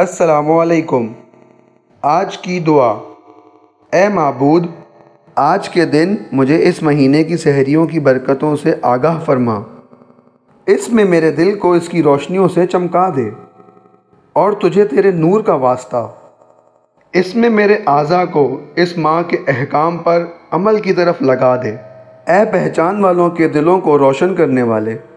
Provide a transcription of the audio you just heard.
असलकुम आज की दुआ ए मबूद आज के दिन मुझे इस महीने की सहरियों की बरकतों से आगाह फरमा इसमें मेरे दिल को इसकी रोशनियों से चमका दे और तुझे तेरे नूर का वास्ता इसमें मेरे आज़ा को इस माँ के अहकाम पर अमल की तरफ लगा दे ए पहचान वालों के दिलों को रोशन करने वाले